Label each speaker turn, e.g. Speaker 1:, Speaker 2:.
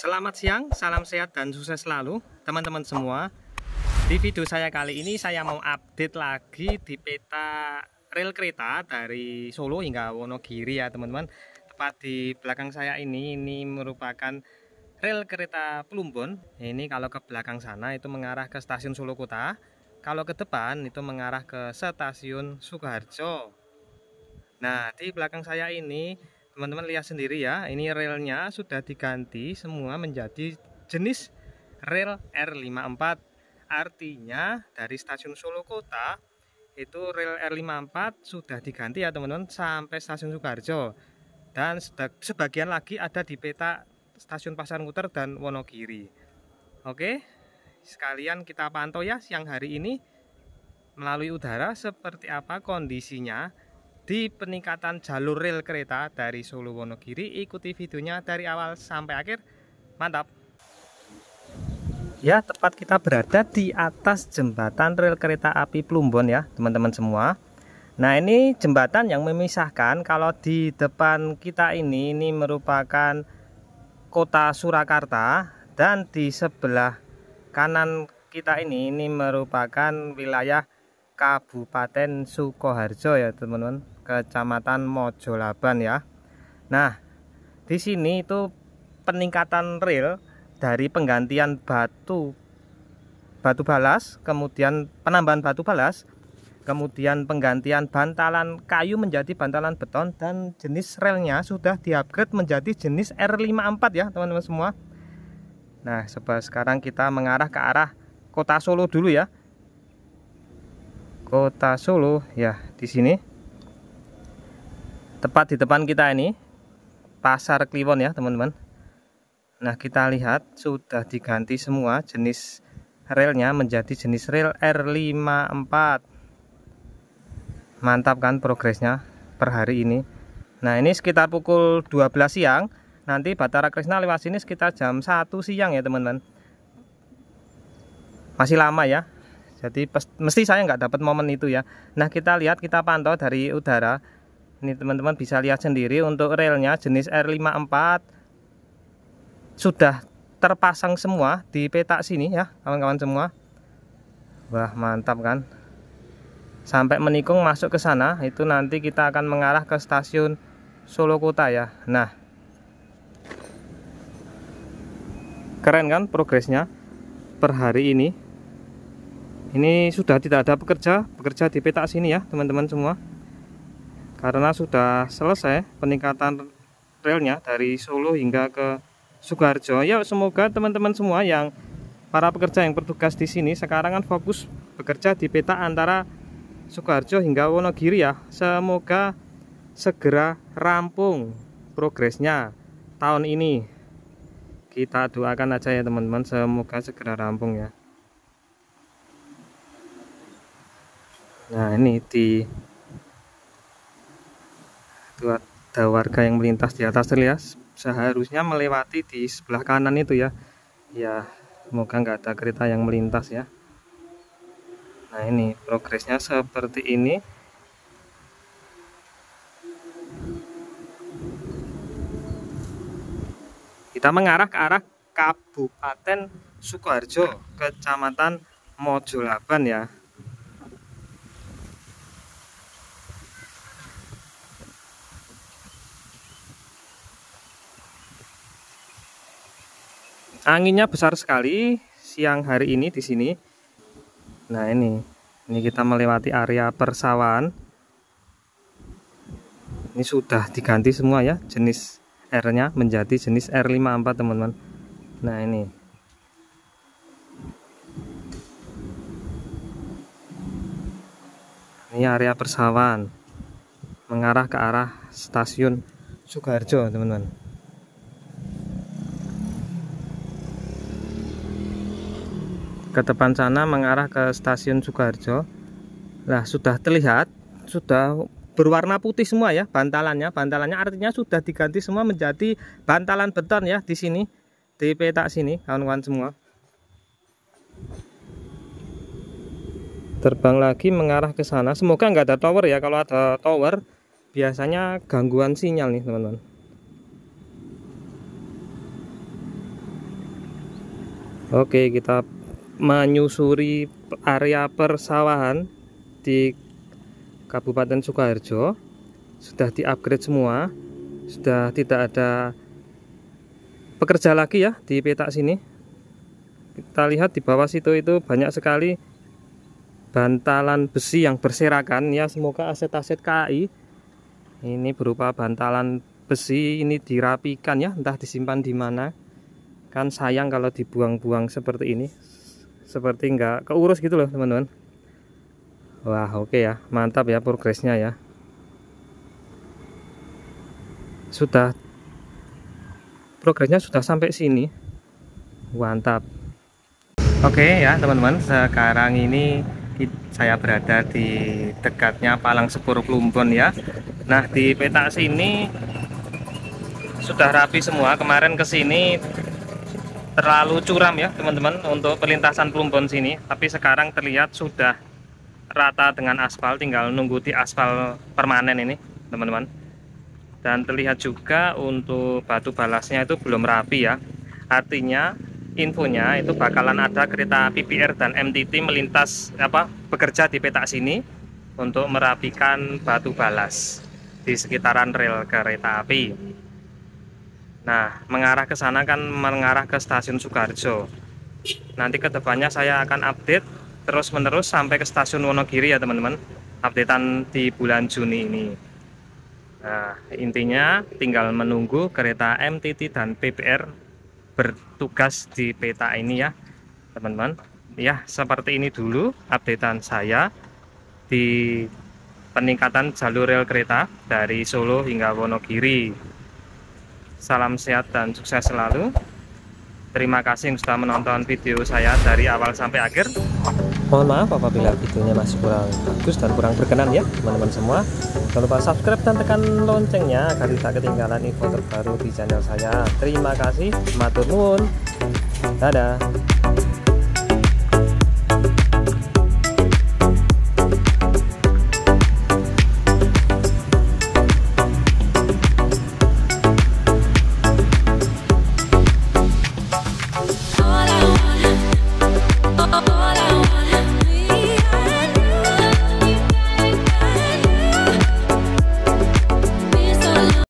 Speaker 1: Selamat siang, salam sehat dan sukses selalu teman-teman semua. Di video saya kali ini saya mau update lagi di peta rel kereta dari Solo hingga Wonogiri ya teman-teman. Tepat di belakang saya ini ini merupakan rel kereta Plumbon. Ini kalau ke belakang sana itu mengarah ke stasiun Solo Kota. Kalau ke depan itu mengarah ke stasiun Sukoharjo. Nah, di belakang saya ini teman-teman lihat sendiri ya ini relnya sudah diganti semua menjadi jenis rel R54 artinya dari stasiun Solo Kota itu rel R54 sudah diganti ya teman-teman sampai stasiun Sukarjo dan sebagian lagi ada di peta stasiun Pasar Nguter dan Wonogiri oke sekalian kita pantau ya siang hari ini melalui udara seperti apa kondisinya di peningkatan jalur rel kereta dari Solo Wonogiri. Ikuti videonya dari awal sampai akhir. Mantap! Ya, tepat kita berada di atas jembatan rel kereta api Plumbon ya, teman-teman semua. Nah, ini jembatan yang memisahkan kalau di depan kita ini ini merupakan kota Surakarta dan di sebelah kanan kita ini ini merupakan wilayah Kabupaten Sukoharjo ya teman-teman, Kecamatan Mojolaban ya. Nah, di sini itu peningkatan real dari penggantian batu batu balas, kemudian penambahan batu balas, kemudian penggantian bantalan kayu menjadi bantalan beton dan jenis relnya sudah diupgrade menjadi jenis R54 ya teman-teman semua. Nah, sekarang kita mengarah ke arah Kota Solo dulu ya. Kota Solo ya di sini tepat di depan kita ini Pasar Kliwon ya teman-teman Nah kita lihat sudah diganti semua jenis relnya menjadi jenis rel R54 mantap kan progresnya per hari ini Nah ini sekitar pukul 12 siang nanti Batara Krishna lewat sini sekitar jam 1 siang ya teman-teman masih lama ya jadi pas, mesti saya nggak dapat momen itu ya. Nah kita lihat kita pantau dari udara. Ini teman-teman bisa lihat sendiri untuk relnya jenis R54 sudah terpasang semua di petak sini ya kawan-kawan semua. Wah mantap kan. Sampai menikung masuk ke sana itu nanti kita akan mengarah ke stasiun Solo Kota ya. Nah keren kan progresnya per hari ini ini sudah tidak ada pekerja pekerja di petak sini ya teman-teman semua karena sudah selesai peningkatan relnya dari Solo hingga ke Sukoharjo ya semoga teman-teman semua yang para pekerja yang bertugas di sini sekarang kan fokus bekerja di petak antara Sukarjo hingga Wonogiri ya semoga segera rampung progresnya tahun ini kita doakan aja ya teman-teman semoga segera rampung ya nah ini di tuh ada warga yang melintas di atas terlihat ya, seharusnya melewati di sebelah kanan itu ya ya semoga nggak ada kereta yang melintas ya nah ini progresnya seperti ini kita mengarah ke arah Kabupaten Sukoharjo, Kecamatan Mojolaban ya. anginnya besar sekali siang hari ini di sini. Nah ini, ini kita melewati area persawahan. Ini sudah diganti semua ya jenis R-nya menjadi jenis R54 teman-teman. Nah ini. Ini area persawahan mengarah ke arah stasiun Sukarjo teman-teman. ke depan sana mengarah ke stasiun Sukarjo. nah sudah terlihat sudah berwarna putih semua ya bantalannya bantalannya artinya sudah diganti semua menjadi bantalan beton ya di sini di petak sini kawan-kawan semua terbang lagi mengarah ke sana semoga nggak ada tower ya kalau ada tower biasanya gangguan sinyal nih teman-teman Oke, kita menyusuri area persawahan di Kabupaten Sukoharjo sudah diupgrade semua sudah tidak ada pekerja lagi ya di petak sini kita lihat di bawah situ itu banyak sekali bantalan besi yang berserakan ya semoga aset-aset KAI ini berupa bantalan besi ini dirapikan ya entah disimpan di mana kan sayang kalau dibuang-buang seperti ini seperti nggak keurus gitu loh teman-teman wah oke okay ya mantap ya progresnya ya sudah progresnya sudah sampai sini mantap oke okay ya teman-teman sekarang ini saya berada di dekatnya Palang Sepur Plumbon ya nah di peta sini sudah rapi semua kemarin kesini terlalu curam ya teman-teman untuk perlintasan Plumbon sini tapi sekarang terlihat sudah rata dengan aspal tinggal nunggu di aspal permanen ini teman-teman dan terlihat juga untuk batu balasnya itu belum rapi ya artinya infonya itu bakalan ada kereta PPR dan MTT melintas apa bekerja di petak sini untuk merapikan batu balas di sekitaran rel kereta api Nah, mengarah ke sana kan mengarah ke stasiun Sukarjo. Nanti ke depannya saya akan update terus-menerus sampai ke stasiun Wonogiri ya teman-teman. Updatean di bulan Juni ini. Nah, intinya tinggal menunggu kereta MTT dan PPR bertugas di peta ini ya, teman-teman. Ya, seperti ini dulu updatean saya di peningkatan jalur rel kereta dari Solo hingga Wonogiri. Salam sehat dan sukses selalu. Terima kasih sudah menonton video saya dari awal sampai akhir. Mohon maaf apabila videonya masih kurang bagus dan kurang berkenan ya teman-teman semua. Jangan lupa subscribe dan tekan loncengnya agar tidak ketinggalan info terbaru di channel saya. Terima kasih, matur nuwun. Dadah.